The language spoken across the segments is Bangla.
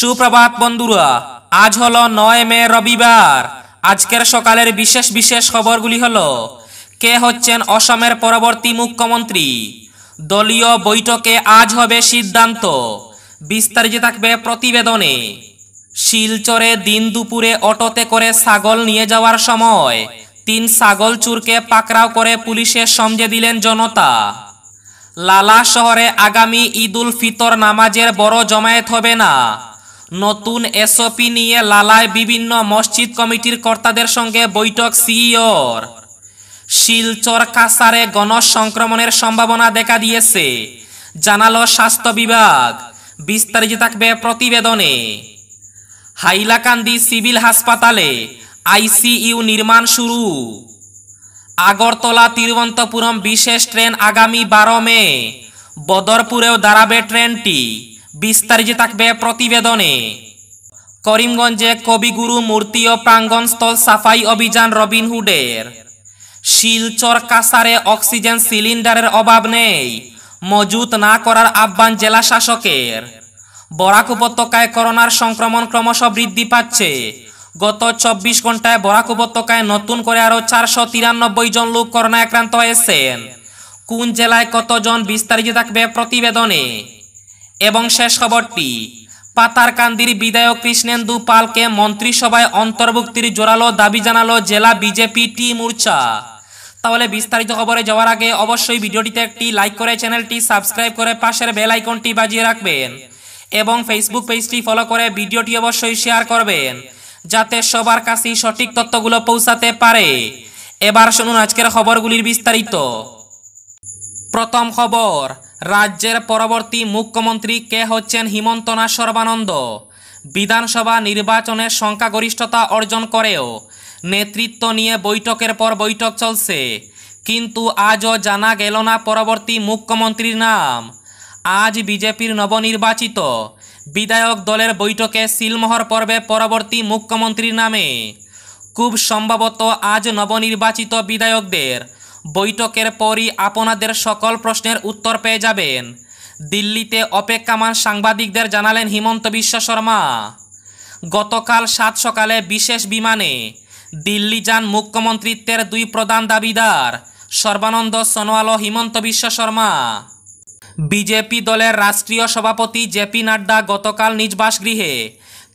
সুপ্রভাত বন্ধুরা আজ হল নয় মে রবিবার আজকের সকালের বিশেষ বিশেষ খবরগুলি হল কে হচ্ছেন অসমের পরবর্তী মুখ্যমন্ত্রী দলীয় বৈঠকে আজ হবে সিদ্ধান্ত বিস্তারিত থাকবে প্রতিবেদনে শিলচরে দিন দুপুরে অটোতে করে ছাগল নিয়ে যাওয়ার সময় তিন ছাগল চুরকে পাকড়াও করে পুলিশে সমঝে দিলেন জনতা লালা শহরে আগামী ঈদুল ফিতর নামাজের বড় জমায়েত হবে না নতুন এসওপি নিয়ে লালায় বিভিন্ন মসজিদ কমিটির কর্তাদের সঙ্গে বৈঠক সিইওর শিলচর কাসারে গণসংক্রমণের সম্ভাবনা দেখা দিয়েছে জানালো স্বাস্থ্য বিভাগ বিস্তারিত থাকবে প্রতিবেদনে হাইলাকান্দি সিভিল হাসপাতালে আইসিইউ নির্মাণ শুরু আগরতলা তিরুবন্তপুরম বিশেষ ট্রেন আগামী বারো মে বদরপুরেও দাঁড়াবে ট্রেনটি বিস্তারিত থাকবে প্রতিবেদনে করিমগঞ্জে কবিগুরু মূর্তি ও প্রাঙ্গণস্থল সাফাই অভিযান রবিনহুডের শিলচর কাসারে অক্সিজেন সিলিন্ডারের অভাব নেই মজুত না করার আহ্বান জেলা শাসকের বরাক উপত্যকায় করোনার সংক্রমণ ক্রমশ বৃদ্ধি পাচ্ছে গত চব্বিশ ঘন্টায় বরাক উপত্যকায় নতুন করে আরও চারশো তিরানব্বই জন লোক করোনা আক্রান্ত হয়েছেন কোন জেলায় কতজন বিস্তারিত থাকবে প্রতিবেদনে এবং শেষ খবরটি পাতারকান্দির বিধায়ক কৃষ্ণেন্দু পালকে মন্ত্রিসভায় অন্তর্ভুক্তির জোরালো দাবি জানালো জেলা বিজেপি টি মোর্চা তাহলে বিস্তারিত খবরে যাওয়ার আগে অবশ্যই ভিডিওটিতে একটি লাইক করে চ্যানেলটি সাবস্ক্রাইব করে পাশের বেল আইকনটি বাজিয়ে রাখবেন এবং ফেসবুক পেজটি ফলো করে ভিডিওটি অবশ্যই শেয়ার করবেন যাতে সবার কাছে সঠিক তথ্যগুলো পৌঁছাতে পারে এবার শুনুন আজকের খবরগুলির বিস্তারিত প্রথম খবর রাজ্যের পরবর্তী মুখ্যমন্ত্রী কে হচ্ছেন হিমন্তনা সর্বানন্দ বিধানসভা নির্বাচনে সংখ্যাগরিষ্ঠতা অর্জন করেও নেতৃত্ব নিয়ে বৈঠকের পর বৈঠক চলছে কিন্তু আজও জানা গেল না পরবর্তী মুখ্যমন্ত্রীর নাম আজ বিজেপির নবনির্বাচিত বিধায়ক দলের বৈঠকে সিলমোহর পর্বে পরবর্তী মুখ্যমন্ত্রীর নামে খুব সম্ভবত আজ নবনির্বাচিত বিধায়কদের বৈঠকের পরই আপনাদের সকল প্রশ্নের উত্তর পেয়ে যাবেন দিল্লিতে অপেক্ষামান সাংবাদিকদের জানালেন হিমন্ত বিশ্ব শর্মা গতকাল সাত সকালে বিশেষ বিমানে দিল্লি যান মুখ্যমন্ত্রিত্বের দুই প্রধান দাবিদার সর্বানন্দ সোনোয়াল হিমন্ত বিশ্ব শর্মা বিজেপি দলের রাষ্ট্রীয় সভাপতি জেপি নাড্ডা গতকাল নিজ বাসগৃহে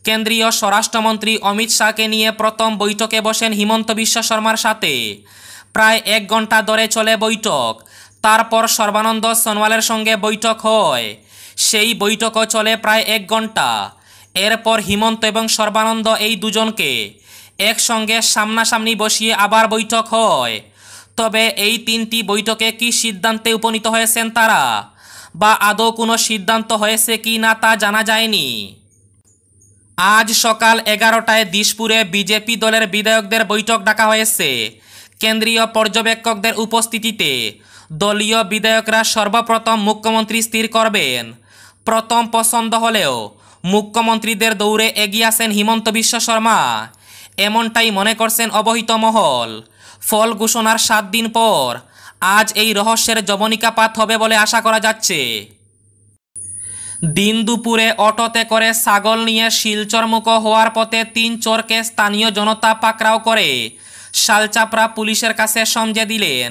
কেন্দ্রীয় স্বরাষ্ট্রমন্ত্রী অমিত শাহকে নিয়ে প্রথম বৈঠকে বসেন হিমন্ত বিশ্ব শর্মার সাথে প্রায় এক ঘন্টা ধরে চলে বৈঠক তারপর সর্বানন্দ সনোয়ালের সঙ্গে বৈঠক হয় সেই বৈঠকও চলে প্রায় এক ঘন্টা এরপর হিমন্ত এবং সর্বানন্দ এই দুজনকে একসঙ্গে সামনাসামনি বসিয়ে আবার বৈঠক হয় তবে এই তিনটি বৈঠকে কি সিদ্ধান্তে উপনীত হয়েছেন তারা বা আদৌ কোনো সিদ্ধান্ত হয়েছে কি না তা জানা যায়নি আজ সকাল এগারোটায় দিশপুরে বিজেপি দলের বিধায়কদের বৈঠক ডাকা হয়েছে কেন্দ্রীয় পর্যবেক্ষকদের উপস্থিতিতে দলীয় বিধায়করা সর্বপ্রথম মুখ্যমন্ত্রী স্থির করবেন প্রথম পছন্দ হলেও মুখ্যমন্ত্রীদের দৌড়ে এগিয়ে আসেন হিমন্ত বিশ্ব শর্মা এমনটাই মনে করছেন অবহিত মহল ফল ঘোষণার সাত দিন পর আজ এই রহস্যের জবনিকাপাত হবে বলে আশা করা যাচ্ছে দিন দুপুরে অটোতে করে ছাগল নিয়ে শিলচরমুখ হওয়ার পথে তিন চোরকে স্থানীয় জনতা পাকড়াও করে শালচাপড়া পুলিশের কাছে সমঝে দিলেন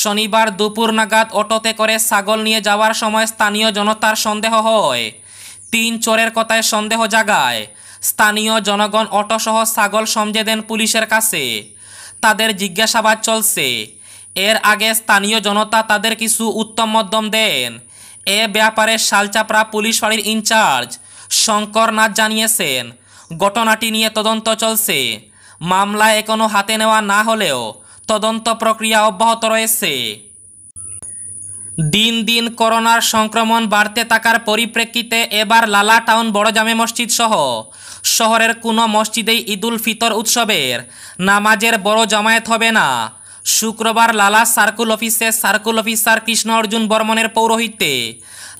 শনিবার দুপুর নাগাদ অটোতে করে ছাগল নিয়ে যাওয়ার সময় স্থানীয় জনতার সন্দেহ হয় তিন চোরের কথায় সন্দেহ জাগায় স্থানীয় জনগণ অটোসহ ছাগল সমঝে দেন পুলিশের কাছে তাদের জিজ্ঞাসাবাদ চলছে এর আগে স্থানীয় জনতা তাদের কিছু উত্তম মধ্যম দেন এ ব্যাপারে শালচাপড়া পুলিশ ফাঁড়ির ইনচার্জ শঙ্কর নাথ জানিয়েছেন ঘটনাটি নিয়ে তদন্ত চলছে মামলা এখনও হাতে নেওয়া না হলেও তদন্ত প্রক্রিয়া অব্যাহত রয়েছে দিন দিন করোনার সংক্রমণ বাড়তে থাকার পরিপ্রেক্ষিতে এবার লালা টাউন বড়জামে মসজিদ সহ শহরের কোনো মসজিদেই ঈদুল ফিতর উৎসবের নামাজের বড় জমায়েত হবে না শুক্রবার লালা সার্কুল অফিসে সার্কুল অফিসার কৃষ্ণ অর্জুন বর্মনের পৌরোহিত্যে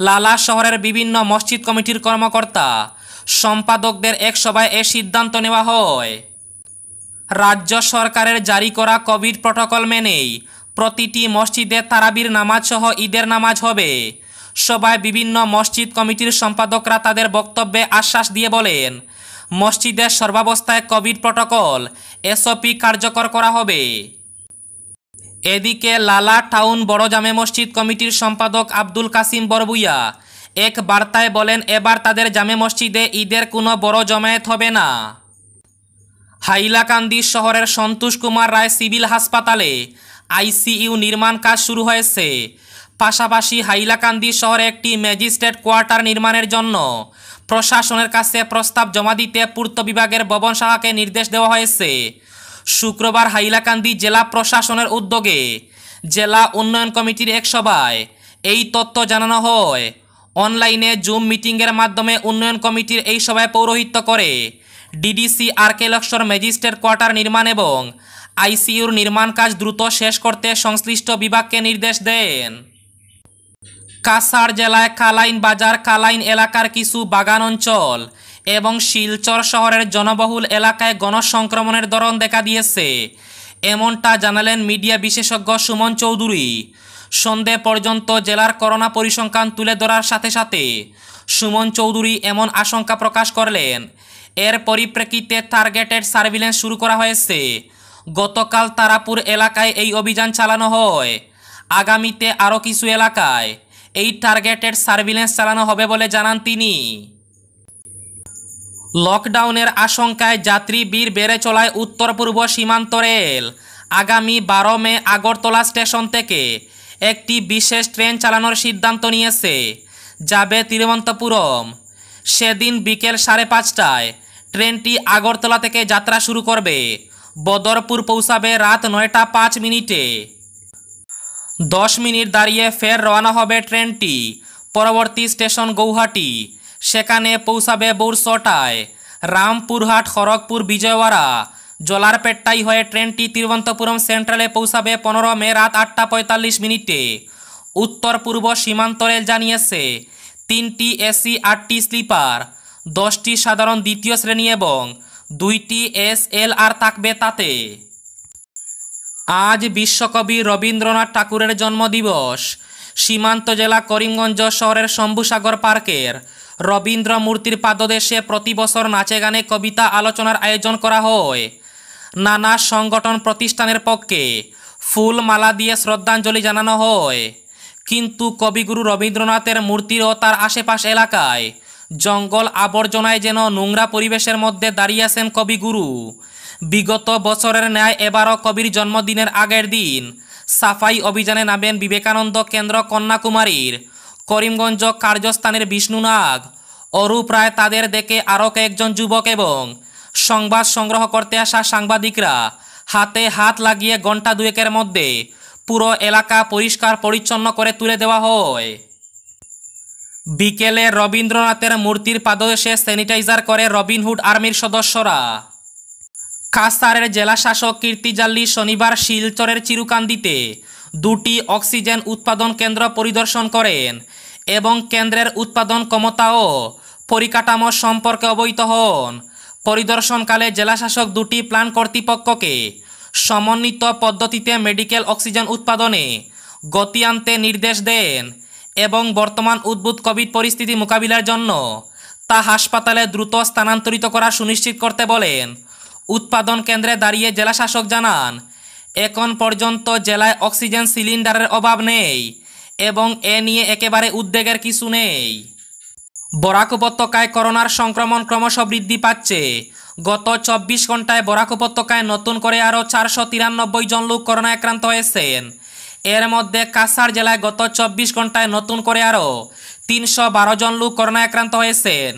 লালা শহরের বিভিন্ন মসজিদ কমিটির কর্মকর্তা সম্পাদকদের এক সভায় এ সিদ্ধান্ত নেওয়া হয় রাজ্য সরকারের জারি করা কোভিড প্রটোকল মেনেই প্রতিটি মসজিদে তারাবির নামাজ সহ ঈদের নামাজ হবে সবাই বিভিন্ন মসজিদ কমিটির সম্পাদকরা তাদের বক্তব্যে আশ্বাস দিয়ে বলেন মসজিদের সর্বাবস্থায় কোভিড প্রটোকল এসওপি কার্যকর করা হবে এদিকে লালা টাউন বড় জামে মসজিদ কমিটির সম্পাদক আব্দুল কাসিম বরবুইয়া এক বার্তায় বলেন এবার তাদের জামে মসজিদে ঈদের কোনো বড় জমায়েত হবে না হাইলাকান্দি শহরের সন্তোষ কুমার রায় সিভিল হাসপাতালে আইসিইউ নির্মাণ কাজ শুরু হয়েছে পাশাপাশি হাইলাকান্দি শহরে একটি ম্যাজিস্ট্রেট কোয়ার্টার নির্মাণের জন্য প্রশাসনের কাছে প্রস্তাব জমা দিতে পূর্ত বিভাগের ভবন শাহাকে নির্দেশ দেওয়া হয়েছে শুক্রবার হাইলাকান্দি জেলা প্রশাসনের উদ্যোগে জেলা উন্নয়ন কমিটির এক সভায় এই তথ্য জানানো হয় অনলাইনে জুম মিটিংয়ের মাধ্যমে উন্নয়ন কমিটির এই সভায় পৌরোহিত্য করে ডিডিসি আর্কেলক্সর ম্যাজিস্ট্রেট কোয়ার্টার নির্মাণ এবং আইসিইউর নির্মাণ কাজ দ্রুত শেষ করতে সংশ্লিষ্ট বিভাগকে নির্দেশ দেন কাসার জেলায় কালাইন বাজার কালাইন এলাকার কিছু বাগান অঞ্চল এবং শিলচর শহরের জনবহুল এলাকায় গণসংক্রমণের ধরন দেখা দিয়েছে এমনটা জানালেন মিডিয়া বিশেষজ্ঞ সুমন চৌধুরী সন্ধে পর্যন্ত জেলার করোনা পরিসংখ্যান তুলে ধরার সাথে সাথে সুমন চৌধুরী এমন আশঙ্কা প্রকাশ করলেন এর পরিপ্রেক্ষিতে টার্গেটেড সার্ভিলেন্স শুরু করা হয়েছে গতকাল তারাপুর এলাকায় এই অভিযান চালানো হয় আগামীতে আরও কিছু এলাকায় এই টার্গেটেড সার্ভিলেন্স চালানো হবে বলে জানান তিনি লকডাউনের আশঙ্কায় যাত্রী বীর বেড়ে চলায় উত্তর পূর্ব সীমান্ত রেল আগামী বারো মে আগরতলা স্টেশন থেকে একটি বিশেষ ট্রেন চালানোর সিদ্ধান্ত নিয়েছে যাবে তিরুবন্তপুরম সেদিন বিকেল সাড়ে পাঁচটায় ট্রেনটি আগরতলা থেকে যাত্রা শুরু করবে বদরপুর পৌঁছাবে রাত নয়টা পাঁচ মিনিটে দশ মিনিট দাঁড়িয়ে ফের রওনা হবে ট্রেনটি পরবর্তী স্টেশন গৌহাটি সেখানে পৌঁছাবে বোরসটায় ছটায় রামপুরহাট খড়গপুর বিজয়ওয়াড়া জলারপেট্টাই হয়ে ট্রেনটি তিরুবনন্তপুরম সেন্ট্রালে পৌঁছাবে পনেরো মে রাত আটটা পঁয়তাল্লিশ মিনিটে উত্তর পূর্ব সীমান্ত রেল জানিয়েছে তিনটি এসি আটটি স্লিপার দশটি সাধারণ দ্বিতীয় শ্রেণী এবং দুইটি এস এল আর থাকবে তাতে আজ বিশ্বকবি রবীন্দ্রনাথ ঠাকুরের জন্মদিবস সীমান্ত জেলা করিমগঞ্জ শহরের শম্ভুসাগর পার্কের রবীন্দ্র মূর্তির পাদদেশে প্রতি বছর নাচে গানে কবিতা আলোচনার আয়োজন করা হয় নানা সংগঠন প্রতিষ্ঠানের পক্ষে ফুল মালা দিয়ে শ্রদ্ধাঞ্জলি জানানো হয় কিন্তু কবিগুরু রবীন্দ্রনাথের মূর্তির ও তার আশেপাশ এলাকায় জঙ্গল আবর্জনায় যেন নোংরা পরিবেশের মধ্যে দাঁড়িয়েছেন কবিগুরু বিগত বছরের ন্যায় এবারও কবির জন্মদিনের আগের দিন সাফাই অভিযানে নামেন বিবেকানন্দ কেন্দ্র কন্যাকুমারীর করিমগঞ্জ কার্যস্থানের বিষ্ণুনাগ অরূপ রায় তাদের দেখে আরও কয়েকজন যুবক এবং সংবাদ সংগ্রহ করতে আসা সাংবাদিকরা হাতে হাত লাগিয়ে ঘণ্টা দুয়েকের মধ্যে পুরো এলাকা পরিষ্কার পরিচ্ছন্ন করে তুলে দেওয়া হয় বিকেলে রবীন্দ্রনাথের মূর্তির পাদদেশে স্যানিটাইজার করে রবিনহুড আর্মির সদস্যরা কাসারের জেলা শাসক কীর্তিজাল্লি শনিবার শিলচরের চিরুকান্দিতে দুটি অক্সিজেন উৎপাদন কেন্দ্র পরিদর্শন করেন এবং কেন্দ্রের উৎপাদন ক্ষমতা ও পরিকাঠামো সম্পর্কে অবহিত হন পরিদর্শনকালে জেলাশাসক দুটি প্ল্যান কর্তৃপক্ষকে সমন্বিত পদ্ধতিতে মেডিকেল অক্সিজেন উৎপাদনে গতি আনতে নির্দেশ দেন এবং বর্তমান উদ্ভূত কোভিড পরিস্থিতি মোকাবিলার জন্য তা হাসপাতালে দ্রুত স্থানান্তরিত করা সুনিশ্চিত করতে বলেন উৎপাদন কেন্দ্রে দাঁড়িয়ে জেলা শাসক জানান এখন পর্যন্ত জেলায় অক্সিজেন সিলিন্ডারের অভাব নেই এবং এ নিয়ে একেবারে উদ্বেগের কিছু নেই বরাক উপত্যকায় করোনার সংক্রমণ ক্রমশ বৃদ্ধি পাচ্ছে গত চব্বিশ ঘন্টায় বরাক উপত্যকায় নতুন করে আরও চারশো তিরানব্বই জন লোক করোনা আক্রান্ত হয়েছেন এর মধ্যে কাছাড় জেলায় গত চব্বিশ ঘন্টায় নতুন করে আরও তিনশো বারো জন লোক করোনায় আক্রান্ত হয়েছেন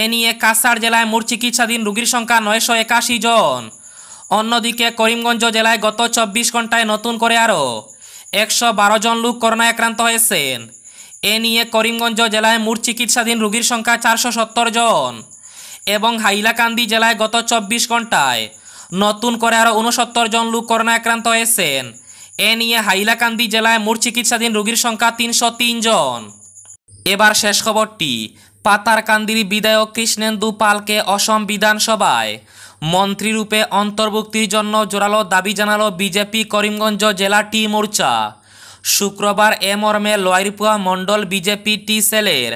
এ নিয়ে কাছাড় জেলায় মোট চিকিৎসাধীন রোগীর সংখ্যা নয়শো একাশি জন অন্যদিকে করিমগঞ্জ জেলায় গত চব্বিশ ঘন্টায় নতুন করে আরও একশো বারো জন লোক করোনায় আক্রান্ত হয়েছেন এ নিয়ে করিমগঞ্জ জেলায় মোট চিকিৎসাধীন রোগীর সংখ্যা চারশো সত্তর জন এবং হাইলাকান্দি জেলায় গত চব্বিশ ঘন্টায় নতুন করে আরও উনসত্তর জন লোক করোনা আক্রান্ত হয়েছেন এ নিয়ে হাইলাকান্দি জেলায় মোট চিকিৎসাধীন রোগীর সংখ্যা তিনশো জন এবার শেষ খবরটি পাতারকান্দির বিধায়ক কৃষ্ণেন্দু পালকে অসম বিধানসভায় মন্ত্রীরূপে অন্তর্ভুক্তির জন্য জোরালো দাবি জানালো বিজেপি করিমগঞ্জ জেলা টি মোর্চা শুক্রবার এ মর্মে লয়ারিপুয়া মণ্ডল বিজেপি টি সেলের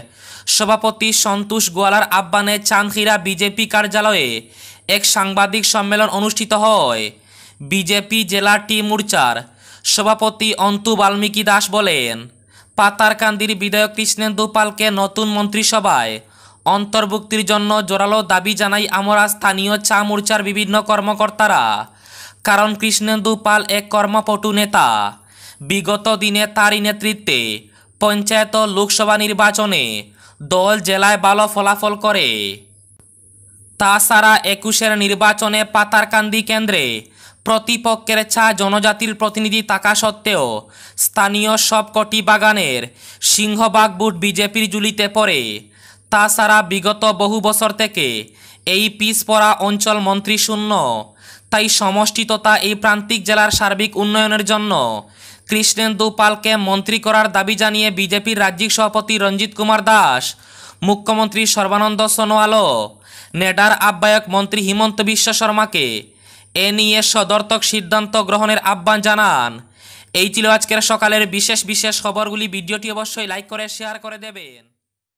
সভাপতি সন্তোষ গোয়ালার আহ্বানে চাঁদহিরা বিজেপি কার্যালয়ে এক সাংবাদিক সম্মেলন অনুষ্ঠিত হয় বিজেপি জেলা টি মোর্চার সভাপতি অন্তু বাল্মীকি দাস বলেন পাতারকান্দির বিধায়ক কৃষ্ণেন্দু পালকে নতুন মন্ত্রিসভায় অন্তর্ভুক্তির জন্য জোরালো দাবি জানাই আমরা স্থানীয় চা মোর্চার বিভিন্ন কর্মকর্তারা কারণ কৃষ্ণেন্দু পাল এক কর্মপটু নেতা বিগত দিনে তারই নেতৃত্বে পঞ্চায়েত লোকসভা নির্বাচনে দল জেলায় ভালো ফলাফল করে তাছাড়া একুশের নির্বাচনে পাতারকান্দি কেন্দ্রে প্রতিপক্ষের ছা জনজাতির প্রতিনিধি থাকা সত্ত্বেও স্থানীয় সবকটি বাগানের সিংহবাগ বুট বিজেপির জুলিতে পড়ে তাছাড়া বিগত বহু বছর থেকে এই পিসপরা অঞ্চল মন্ত্রী শূন্য তাই সমষ্টি তথা এই প্রান্তিক জেলার সার্বিক উন্নয়নের জন্য কৃষ্ণেন্দু পালকে মন্ত্রী করার দাবি জানিয়ে বিজেপির রাজ্যিক সভাপতি রঞ্জিত কুমার দাস মুখ্যমন্ত্রী সর্বানন্দ সোনোয়াল নেডার আহ্বায়ক মন্ত্রী হিমন্ত বিশ্ব শর্মাকে এ নিয়ে সদর্থক সিদ্ধান্ত গ্রহণের আহ্বান জানান এই ছিল আজকের সকালের বিশেষ বিশেষ খবরগুলি ভিডিওটি অবশ্যই লাইক করে শেয়ার করে দেবেন